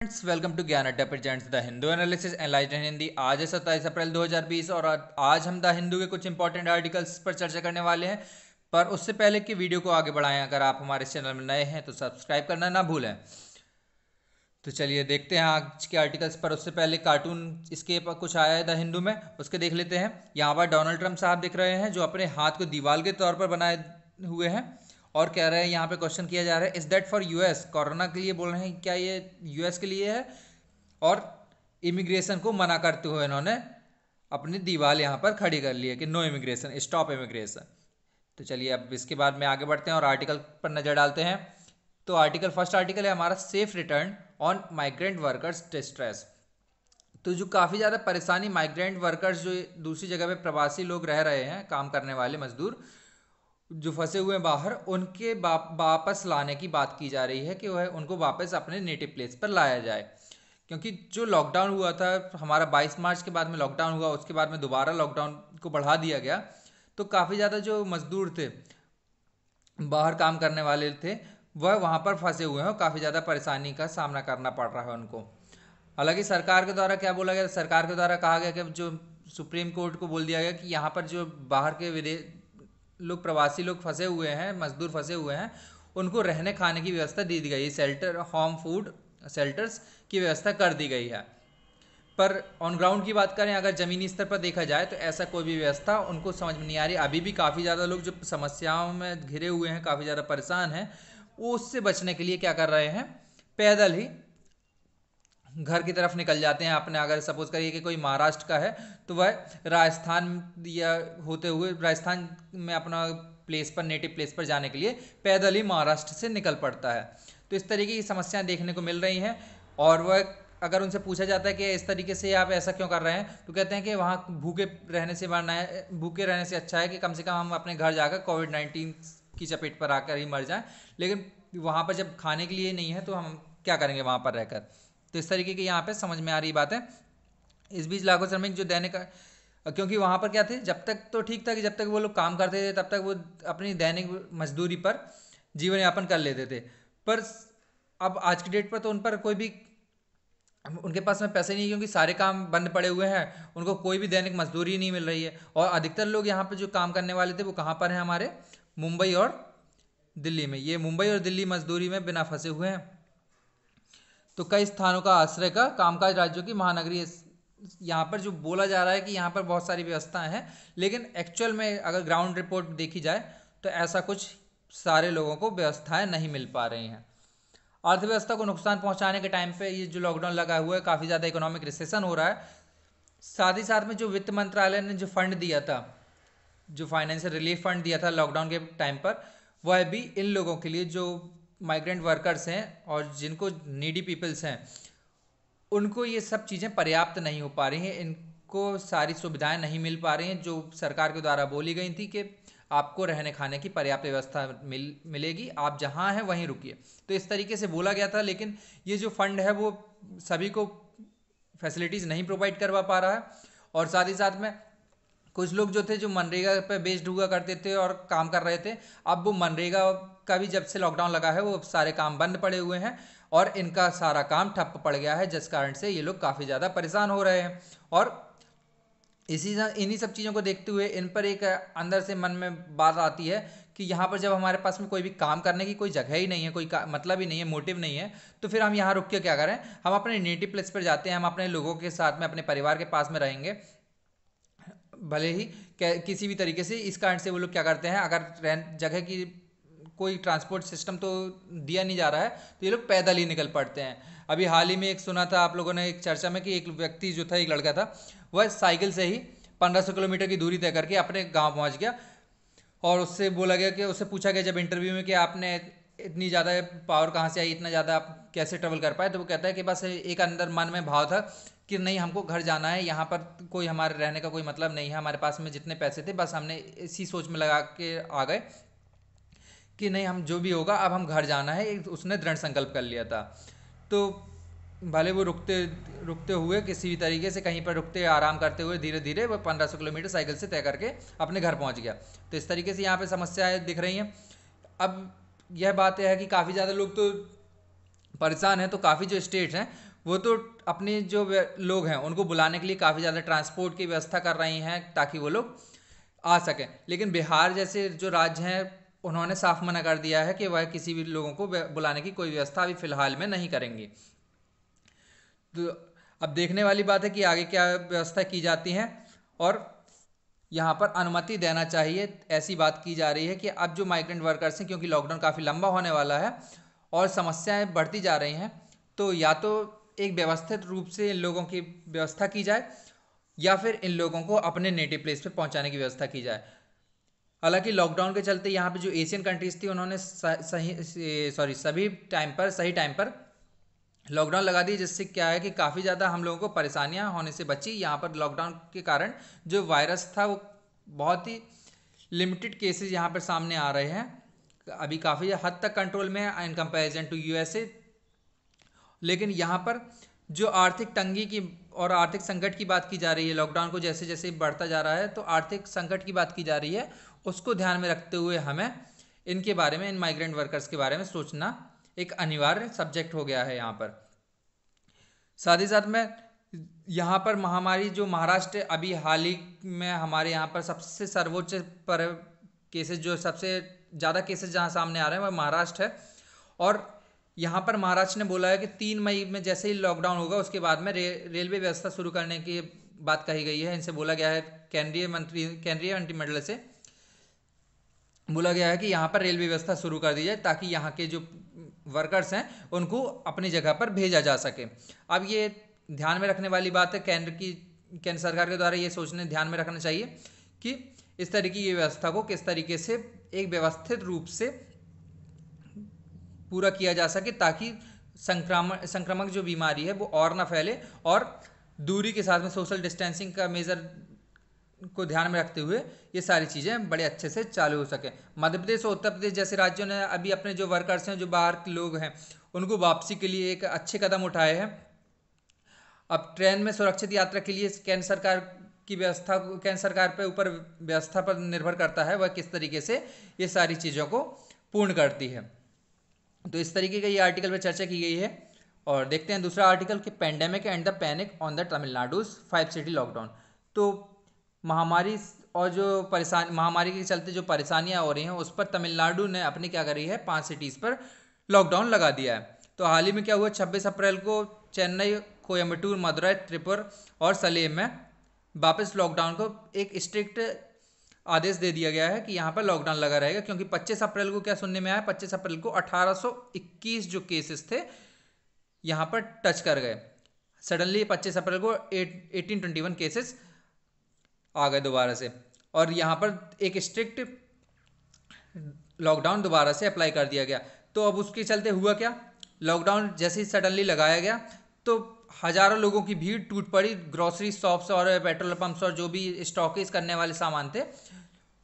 friends welcome to Gyan Adda presents the Hindu analysis analyse in Hindi आज है सत्ताईस अप्रैल 2020 और आज हम द हिंदू के कुछ इंपॉर्टेंट आर्टिकल्स पर चर्चा करने वाले हैं पर उससे पहले कि वीडियो को आगे बढ़ाएं अगर आप हमारे चैनल में नए हैं तो सब्सक्राइब करना ना भूलें तो चलिए देखते हैं आज के आर्टिकल्स पर उससे पहले कार्टून इसके पर कुछ आया है द हिंदू में उसके देख लेते हैं यहाँ पर डोनाल्ड ट्रंप साहब दिख रहे हैं जो अपने हाथ को दीवाल के तौर पर बनाए हुए हैं और कह रहे हैं यहाँ पे क्वेश्चन किया जा रहा है is that for US corona के लिए बोल रहे हैं क्या ये यूएस के लिए है और इमिग्रेशन को मना करते हुए इन्होंने अपनी दीवार यहाँ पर खड़ी कर ली है कि नो इमिग्रेशन स्टॉप इमिग्रेशन तो चलिए अब इसके बाद में आगे बढ़ते हैं और आर्टिकल पर नज़र डालते हैं तो आर्टिकल फर्स्ट आर्टिकल है हमारा safe return on migrant workers distress तो जो काफ़ी ज़्यादा परेशानी माइग्रेंट वर्कर्स जो दूसरी जगह पे प्रवासी लोग रह रहे हैं काम करने वाले मजदूर जो फंसे हुए हैं बाहर उनके वापस बा, लाने की बात की जा रही है कि वह उनको वापस अपने नेटिव प्लेस पर लाया जाए क्योंकि जो लॉकडाउन हुआ था हमारा 22 मार्च के बाद में लॉकडाउन हुआ उसके बाद में दोबारा लॉकडाउन को बढ़ा दिया गया तो काफ़ी ज़्यादा जो मज़दूर थे बाहर काम करने वाले थे वह वहाँ पर फंसे हुए हैं और काफ़ी ज़्यादा परेशानी का सामना करना पड़ रहा है उनको हालांकि सरकार के द्वारा क्या बोला गया सरकार के द्वारा कहा गया कि जो सुप्रीम कोर्ट को बोल दिया गया कि यहाँ पर जो बाहर के विदेश लोग प्रवासी लोग फंसे हुए हैं मजदूर फंसे हुए हैं उनको रहने खाने की व्यवस्था दी दी गई है सेल्टर होम फूड सेल्टर्स की व्यवस्था कर दी गई है पर ऑन ग्राउंड की बात करें अगर ज़मीनी स्तर पर देखा जाए तो ऐसा कोई भी व्यवस्था उनको समझ में नहीं आ रही अभी भी काफ़ी ज़्यादा लोग जो समस्याओं में घिरे हुए हैं काफ़ी ज़्यादा परेशान हैं वो उससे बचने के लिए क्या कर रहे हैं पैदल ही घर की तरफ निकल जाते हैं आपने अगर सपोज करिए कि कोई महाराष्ट्र का है तो वह राजस्थान या होते हुए राजस्थान में अपना प्लेस पर नेटिव प्लेस पर जाने के लिए पैदल ही महाराष्ट्र से निकल पड़ता है तो इस तरीके की समस्याएं देखने को मिल रही हैं और वह अगर उनसे पूछा जाता है कि इस तरीके से आप ऐसा क्यों कर रहे हैं तो कहते हैं कि वहाँ भूखे रहने से है भूखे रहने से अच्छा है कि कम से कम हम अपने घर जाकर कोविड नाइन्टीन की चपेट पर आकर ही मर जाएं लेकिन वहाँ पर जब खाने के लिए नहीं है तो हम क्या करेंगे वहाँ पर रहकर तो इस तरीके की यहाँ पे समझ में आ रही बात है इस बीच लाखों श्रमिक जो दैनिक क्योंकि वहाँ पर क्या थे जब तक तो ठीक था कि जब तक वो लोग काम करते थे तब तक वो अपनी दैनिक मजदूरी पर जीवन यापन कर लेते थे पर अब आज की डेट पर तो उन पर कोई भी उनके पास में पैसे नहीं क्योंकि सारे काम बंद पड़े हुए हैं उनको कोई भी दैनिक मजदूरी नहीं मिल रही है और अधिकतर लोग यहाँ पर जो काम करने वाले थे वो कहाँ पर हैं हमारे मुंबई और दिल्ली में ये मुंबई और दिल्ली मजदूरी में बिना फंसे हुए हैं तो कई स्थानों का आश्रय का कामकाज राज्यों की महानगरीय यहाँ पर जो बोला जा रहा है कि यहाँ पर बहुत सारी व्यवस्थाएं हैं लेकिन एक्चुअल में अगर ग्राउंड रिपोर्ट देखी जाए तो ऐसा कुछ सारे लोगों को व्यवस्थाएं नहीं मिल पा रही हैं अर्थव्यवस्था को नुकसान पहुंचाने के टाइम पे ये जो लॉकडाउन लगा हुआ है काफ़ी ज़्यादा इकोनॉमिक रिसेशन हो रहा है साथ ही साथ में जो वित्त मंत्रालय ने जो फंड दिया था जो फाइनेंशियल रिलीफ फंड दिया था लॉकडाउन के टाइम पर वह भी इन लोगों के लिए जो माइग्रेंट वर्कर्स हैं और जिनको नीडी पीपल्स हैं उनको ये सब चीज़ें पर्याप्त नहीं हो पा रही हैं इनको सारी सुविधाएं नहीं मिल पा रही हैं जो सरकार के द्वारा बोली गई थी कि आपको रहने खाने की पर्याप्त व्यवस्था मिल मिलेगी आप जहाँ हैं वहीं रुकिए तो इस तरीके से बोला गया था लेकिन ये जो फंड है वो सभी को फैसिलिटीज़ नहीं प्रोवाइड करवा पा रहा है और साथ ही साथ में कुछ लोग जो थे जो मनरेगा पे बेस्ड हुआ करते थे और काम कर रहे थे अब वो मनरेगा का भी जब से लॉकडाउन लगा है वो सारे काम बंद पड़े हुए हैं और इनका सारा काम ठप पड़ गया है जिस कारण से ये लोग काफ़ी ज़्यादा परेशान हो रहे हैं और इसी इन्हीं सब चीज़ों को देखते हुए इन पर एक अंदर से मन में बात आती है कि यहाँ पर जब हमारे पास में कोई भी काम करने की कोई जगह ही नहीं है कोई मतलब ही नहीं है मोटिव नहीं है तो फिर हम यहाँ रुक के क्या करें हम अपने नेटिव प्लेस पर जाते हैं हम अपने लोगों के साथ में अपने परिवार के पास में रहेंगे भले ही किसी भी तरीके से इस कारण से वो लोग क्या करते हैं अगर ट्रेन जगह की कोई ट्रांसपोर्ट सिस्टम तो दिया नहीं जा रहा है तो ये लोग पैदल ही निकल पड़ते हैं अभी हाल ही में एक सुना था आप लोगों ने एक चर्चा में कि एक व्यक्ति जो था एक लड़का था वह साइकिल से ही 1500 किलोमीटर की दूरी तय करके अपने गांव पहुंच गया और उससे बोला गया कि उससे पूछा गया जब इंटरव्यू में कि आपने इतनी ज़्यादा पावर कहाँ से आई इतना ज़्यादा आप कैसे ट्रेवल कर पाए तो वो कहता है कि बस एक अंदर मन में भाव था कि नहीं हमको घर जाना है यहाँ पर कोई हमारे रहने का कोई मतलब नहीं है हमारे पास में जितने पैसे थे बस हमने इसी सोच में लगा के आ गए कि नहीं हम जो भी होगा अब हम घर जाना है उसने दृढ़ संकल्प कर लिया था तो भले वो रुकते रुकते हुए किसी भी तरीके से कहीं पर रुकते आराम करते हुए धीरे धीरे वो पंद्रह सौ किलोमीटर साइकिल से तय करके अपने घर पहुंच गया तो इस तरीके से यहाँ पे समस्याएं दिख रही हैं अब यह बात यह है कि काफ़ी ज़्यादा लोग तो परेशान हैं तो काफ़ी जो स्टेट हैं वो तो अपने जो लोग हैं उनको बुलाने के लिए काफ़ी ज़्यादा ट्रांसपोर्ट की व्यवस्था कर रही हैं ताकि वो लोग आ सकें लेकिन बिहार जैसे जो राज्य हैं उन्होंने साफ मना कर दिया है कि वह किसी भी लोगों को बुलाने की कोई व्यवस्था अभी फ़िलहाल में नहीं करेंगे तो अब देखने वाली बात है कि आगे क्या व्यवस्था की जाती है और यहाँ पर अनुमति देना चाहिए ऐसी बात की जा रही है कि अब जो माइग्रेंट वर्कर्स हैं क्योंकि लॉकडाउन काफ़ी लंबा होने वाला है और समस्याएं बढ़ती जा रही हैं तो या तो एक व्यवस्थित रूप से इन लोगों की व्यवस्था की जाए या फिर इन लोगों को अपने नेटिव प्लेस पर पहुंचाने की व्यवस्था की जाए हालांकि लॉकडाउन के चलते यहाँ पे जो एशियन कंट्रीज थी उन्होंने सही सॉरी सभी टाइम पर सही टाइम पर लॉकडाउन लगा दी जिससे क्या है कि काफ़ी ज़्यादा हम लोगों को परेशानियाँ होने से बची यहाँ पर लॉकडाउन के कारण जो वायरस था वो बहुत ही लिमिटेड केसेस यहाँ पर सामने आ रहे हैं अभी काफ़ी हद तक कंट्रोल में है इन कंपेरिजन टू यूएसए लेकिन यहाँ पर जो आर्थिक तंगी की और आर्थिक संकट की बात की जा रही है लॉकडाउन को जैसे जैसे बढ़ता जा रहा है तो आर्थिक संकट की बात की जा रही है उसको ध्यान में रखते हुए हमें इनके बारे में इन माइग्रेंट वर्कर्स के बारे में सोचना एक अनिवार्य सब्जेक्ट हो गया है यहाँ पर साथ ही साथ में यहाँ पर महामारी जो महाराष्ट्र अभी हाल ही में हमारे यहाँ पर सबसे सर्वोच्च पर केसेस जो सबसे ज़्यादा केसेस जहाँ सामने आ रहे हैं वह महाराष्ट्र है और यहाँ पर महाराष्ट्र ने बोला है कि तीन मई में जैसे ही लॉकडाउन होगा उसके बाद में रे, रेलवे व्यवस्था शुरू करने की बात कही गई है इनसे बोला गया है केंद्रीय मंत्री केंद्रीय मंत्रिमंडल से बोला गया है कि यहाँ पर रेलवे व्यवस्था शुरू कर दी जाए ताकि यहाँ के जो वर्कर्स हैं उनको अपनी जगह पर भेजा जा सके अब ये ध्यान में रखने वाली बात है केंद्र की केंद्र सरकार के द्वारा ये सोचने ध्यान में रखना चाहिए कि इस तरीके की व्यवस्था को किस तरीके से एक व्यवस्थित रूप से पूरा किया जा सके ताकि संक्रामक संक्रामक जो बीमारी है वो और ना फैले और दूरी के साथ में सोशल डिस्टेंसिंग का मेज़र को ध्यान में रखते हुए ये सारी चीज़ें बड़े अच्छे से चालू हो सकें मध्य प्रदेश और उत्तर प्रदेश जैसे राज्यों ने अभी अपने जो वर्कर्स हैं जो बाहर के लोग हैं उनको वापसी के लिए एक अच्छे कदम उठाए हैं अब ट्रेन में सुरक्षित यात्रा के लिए केंद्र सरकार की व्यवस्था केंद्र सरकार पर ऊपर व्यवस्था पर निर्भर करता है वह किस तरीके से ये सारी चीज़ों को पूर्ण करती है तो इस तरीके का ये आर्टिकल पर चर्चा की गई है और देखते हैं दूसरा आर्टिकल कि pandemic and the panic on the Tamil Nadu's five city lockdown तो महामारी और जो परेशानी महामारी के चलते जो परेशानियां हो रही हैं उस पर तमिलनाडु ने अपनी क्या करी है पांच सिटीज़ पर लॉकडाउन लगा दिया है तो हाल ही में क्या हुआ छब्बीस अप्रैल को चेन्नई कोयम्बटूर मदुरई त्रिपुर और सलेम में वापस लॉकडाउन को एक स्ट्रिक्ट आदेश दे दिया गया है कि यहाँ पर लॉकडाउन लगा रहेगा क्योंकि 25 अप्रैल को क्या सुनने में आया 25 अप्रैल को 1821 जो केसेस थे यहाँ पर टच कर गए सडनली 25 अप्रैल को एटीन ट्वेंटी वन केसेस आ गए दोबारा से और यहाँ पर एक स्ट्रिक्ट लॉकडाउन दोबारा से अप्लाई कर दिया गया तो अब उसके चलते हुआ क्या लॉकडाउन जैसे ही सडनली लगाया गया तो हज़ारों लोगों की भीड़ टूट पड़ी ग्रॉसरी शॉप्स और पेट्रोल पम्प्स और जो भी स्टॉकेज करने वाले सामान थे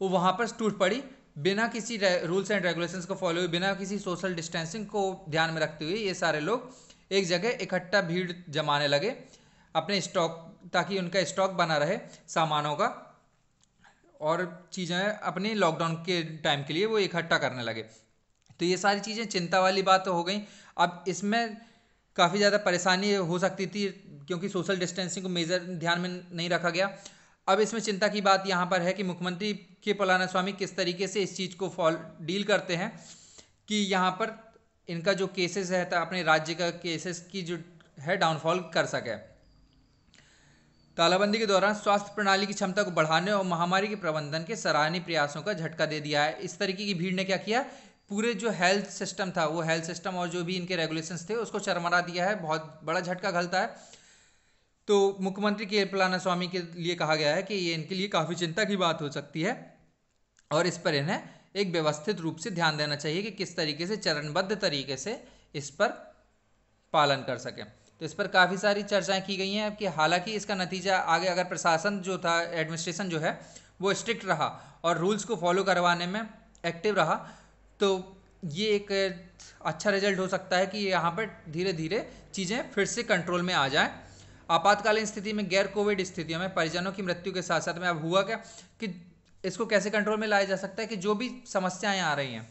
वो वहाँ पर टूट पड़ी बिना किसी रूल्स एंड रेगुलेशंस को फॉलो हुए बिना किसी सोशल डिस्टेंसिंग को ध्यान में रखते हुए ये सारे लोग एक जगह इकट्ठा भीड़ जमाने लगे अपने स्टॉक ताकि उनका स्टॉक बना रहे सामानों का और चीज़ें अपने लॉकडाउन के टाइम के लिए वो इकट्ठा करने लगे तो ये सारी चीज़ें चिंता वाली बात तो हो गई अब इसमें काफ़ी ज़्यादा परेशानी हो सकती थी क्योंकि सोशल डिस्टेंसिंग को मेजर ध्यान में नहीं रखा गया अब इसमें चिंता की बात यहाँ पर है कि मुख्यमंत्री के पलाना स्वामी किस तरीके से इस चीज़ को फॉल डील करते हैं कि यहाँ पर इनका जो केसेस है अपने राज्य का केसेस की जो है डाउनफॉल कर सके तालाबंदी के दौरान स्वास्थ्य प्रणाली की क्षमता को बढ़ाने और महामारी के प्रबंधन के सराहनीय प्रयासों का झटका दे दिया है इस तरीके की भीड़ ने क्या किया पूरे जो हेल्थ सिस्टम था वो हेल्थ सिस्टम और जो भी इनके रेगुलेशंस थे उसको चरमरा दिया है बहुत बड़ा झटका घलता है तो मुख्यमंत्री के पलाना स्वामी के लिए कहा गया है कि ये इनके लिए काफ़ी चिंता की बात हो सकती है और इस पर इन्हें एक व्यवस्थित रूप से ध्यान देना चाहिए कि किस तरीके से चरणबद्ध तरीके से इस पर पालन कर सकें तो इस पर काफ़ी सारी चर्चाएं की गई हैं कि हालांकि इसका नतीजा आगे अगर प्रशासन जो था एडमिनिस्ट्रेशन जो है वो स्ट्रिक्ट रहा और रूल्स को फॉलो करवाने में एक्टिव रहा तो ये एक अच्छा रिजल्ट हो सकता है कि यहाँ पर धीरे धीरे चीज़ें फिर से कंट्रोल में आ जाएँ आपातकालीन स्थिति में गैर कोविड स्थितियों में परिजनों की मृत्यु के साथ साथ में अब हुआ क्या कि इसको कैसे कंट्रोल में लाया जा सकता है कि जो भी समस्याएं आ रही हैं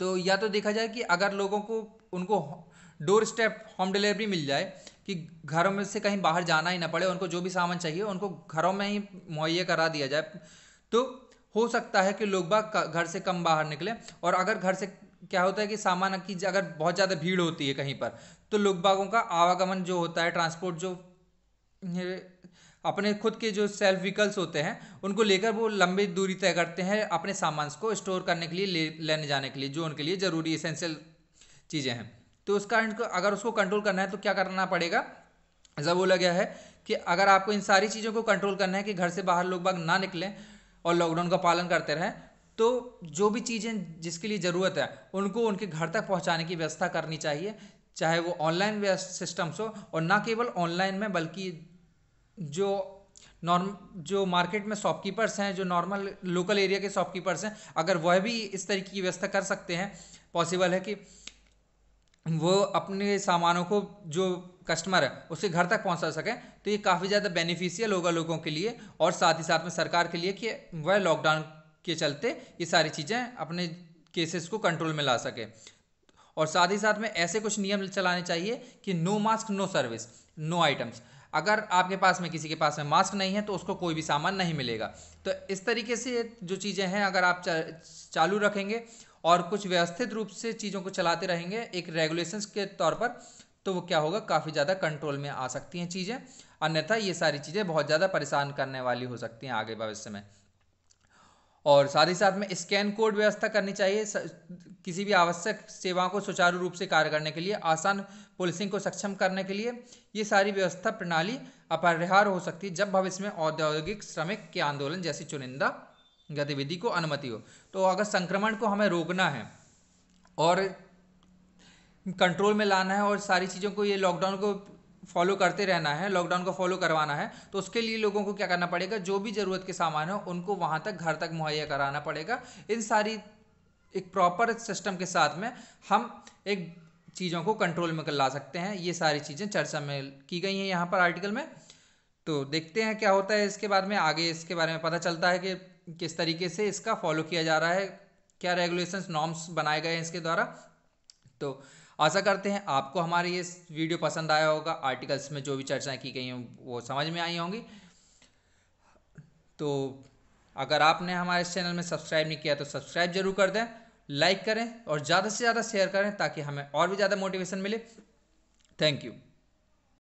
तो या तो देखा जाए कि अगर लोगों को उनको डोर स्टेप होम डिलीवरी मिल जाए कि घरों में से कहीं बाहर जाना ही ना पड़े उनको जो भी सामान चाहिए उनको घरों में ही मुहैया करा दिया जाए तो हो सकता है कि लोग बाग घर से कम बाहर निकलें और अगर घर से क्या होता है कि सामान की अगर बहुत ज़्यादा भीड़ होती है कहीं पर तो लोग बागों का आवागमन जो होता है ट्रांसपोर्ट जो अपने खुद के जो सेल्फ व्हीकल्स होते हैं उनको लेकर वो लंबी दूरी तय करते हैं अपने सामान को स्टोर करने के लिए ले लेने जाने के लिए जो उनके लिए ज़रूरी इसेंशियल चीज़ें हैं तो उस कारण अगर उसको कंट्रोल करना है तो क्या करना पड़ेगा जब बोला गया है कि अगर आपको इन सारी चीज़ों को कंट्रोल करना है कि घर से बाहर लोग बाग ना निकलें और लॉकडाउन का पालन करते रहें तो जो भी चीज़ें जिसके लिए ज़रूरत है उनको उनके घर तक पहुँचाने की व्यवस्था करनी चाहिए चाहे वो ऑनलाइन सिस्टम्स हो और ना केवल ऑनलाइन में बल्कि जो नॉर्म जो मार्केट में शॉपकीपर्स हैं जो नॉर्मल लोकल एरिया के शॉपकीपर्स हैं अगर वह भी इस तरीके की व्यवस्था कर सकते हैं पॉसिबल है कि वो अपने सामानों को जो कस्टमर है उसे घर तक पहुंचा सकें तो ये काफ़ी ज़्यादा बेनिफिशियल होगा लोगों के लिए और साथ ही साथ में सरकार के लिए कि वह लॉकडाउन के चलते ये सारी चीज़ें अपने केसेस को कंट्रोल में ला सके और साथ ही साथ में ऐसे कुछ नियम चलाने चाहिए कि no mask no service no items अगर आपके पास में किसी के पास में मास्क नहीं है तो उसको कोई भी सामान नहीं मिलेगा तो इस तरीके से जो चीज़ें हैं अगर आप चालू रखेंगे और कुछ व्यवस्थित रूप से चीज़ों को चलाते रहेंगे एक रेगुलेशंस के तौर पर तो वो क्या होगा काफ़ी ज़्यादा कंट्रोल में आ सकती हैं चीज़ें अन्यथा ये सारी चीज़ें बहुत ज़्यादा परेशान करने वाली हो सकती हैं आगे भविष्य में और साथ ही साथ में स्कैन कोड व्यवस्था करनी चाहिए किसी भी आवश्यक सेवाओं को सुचारू रूप से कार्य करने के लिए आसान पुलिसिंग को सक्षम करने के लिए ये सारी व्यवस्था प्रणाली अपरिहार हो सकती है जब भविष्य में औद्योगिक श्रमिक के आंदोलन जैसी चुनिंदा गतिविधि को अनुमति हो तो अगर संक्रमण को हमें रोकना है और कंट्रोल में लाना है और सारी चीज़ों को ये लॉकडाउन को फॉलो करते रहना है लॉकडाउन को फॉलो करवाना है तो उसके लिए लोगों को क्या करना पड़ेगा जो भी ज़रूरत के सामान हो उनको वहाँ तक घर तक मुहैया कराना पड़ेगा इन सारी एक प्रॉपर सिस्टम के साथ में हम एक चीज़ों को कंट्रोल में कर ला सकते हैं ये सारी चीज़ें चर्चा में की गई हैं यहाँ पर आर्टिकल में तो देखते हैं क्या होता है इसके बाद में आगे इसके बारे में पता चलता है कि किस तरीके से इसका फॉलो किया जा रहा है क्या रेगुलेशंस नॉर्म्स बनाए गए हैं इसके द्वारा तो आशा करते हैं आपको हमारे ये वीडियो पसंद आया होगा आर्टिकल्स में जो भी चर्चाएं की गई हैं वो समझ में आई होंगी तो अगर आपने हमारे चैनल में सब्सक्राइब नहीं किया तो सब्सक्राइब जरूर कर दें लाइक करें और ज़्यादा से ज़्यादा शेयर करें ताकि हमें और भी ज़्यादा मोटिवेशन मिले थैंक यू